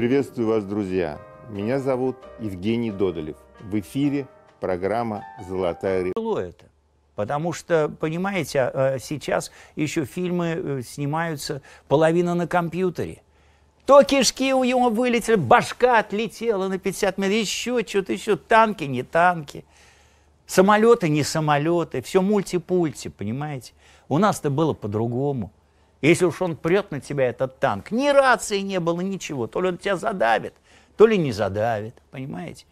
Приветствую вас, друзья! Меня зовут Евгений Додолев. В эфире программа «Золотая рыбка». это. Потому что, понимаете, а, а, сейчас еще фильмы э, снимаются половина на компьютере. То кишки у него вылетели, башка отлетела на 50 метров, еще что-то, еще танки, не танки. Самолеты, не самолеты, все мульти-пульти, понимаете? У нас-то было по-другому. Если уж он прет на тебя, этот танк, ни рации не было, ничего. То ли он тебя задавит, то ли не задавит, понимаете?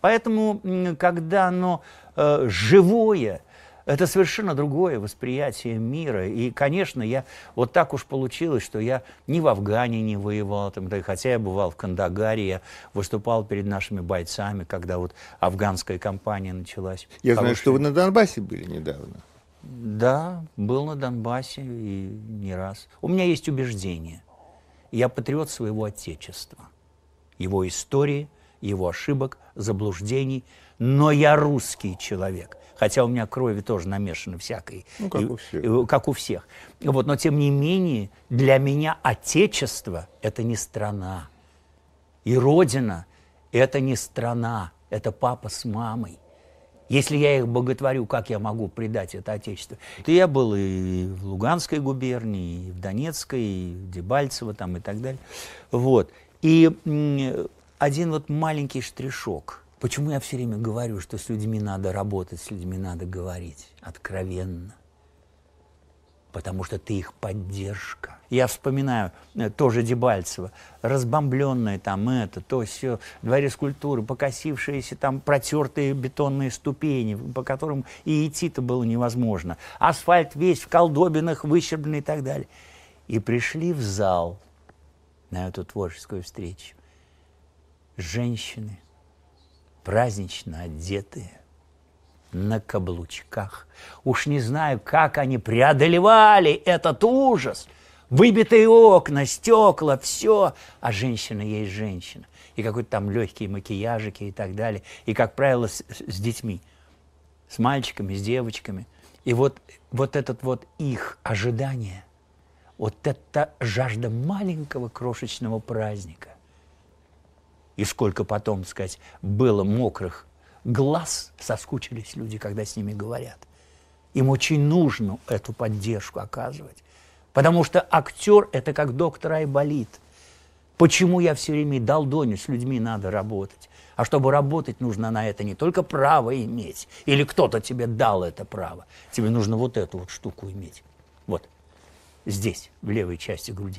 Поэтому, когда оно э, живое, это совершенно другое восприятие мира. И, конечно, я вот так уж получилось, что я ни в Афгане не воевал, там, да, хотя я бывал в Кандагаре, я выступал перед нашими бойцами, когда вот афганская кампания началась. Я Хорошая. знаю, что вы на Донбассе были недавно. Да, был на Донбассе и не раз. У меня есть убеждение. Я патриот своего Отечества, его истории, его ошибок, заблуждений. Но я русский человек. Хотя у меня крови тоже намешаны всякой. Ну, как и, у всех. И, как у всех. Вот, но тем не менее, для меня Отечество – это не страна. И Родина – это не страна, это папа с мамой. Если я их боготворю, как я могу предать это Отечество? Я был и в Луганской губернии, и в Донецкой, и в Дебальцево там и так далее. Вот. И один вот маленький штришок. Почему я все время говорю, что с людьми надо работать, с людьми надо говорить откровенно? потому что ты их поддержка. Я вспоминаю э, тоже Дебальцева, разбомбленное там это, то все, дворец культуры, покосившиеся там протертые бетонные ступени, по которым и идти-то было невозможно. Асфальт весь в колдобинах, выщербленный и так далее. И пришли в зал на эту творческую встречу женщины, празднично одетые – на каблучках. Уж не знаю, как они преодолевали этот ужас. Выбитые окна, стекла, все. А женщина есть женщина. И какой-то там легкие макияжики и так далее. И, как правило, с, с детьми. С мальчиками, с девочками. И вот, вот этот вот их ожидание, вот эта жажда маленького крошечного праздника. И сколько потом, сказать, было мокрых глаз соскучились люди, когда с ними говорят. Им очень нужно эту поддержку оказывать. Потому что актер – это как доктор Айболит. Почему я все время дал доню с людьми надо работать? А чтобы работать, нужно на это не только право иметь, или кто-то тебе дал это право. Тебе нужно вот эту вот штуку иметь. Вот здесь, в левой части груди.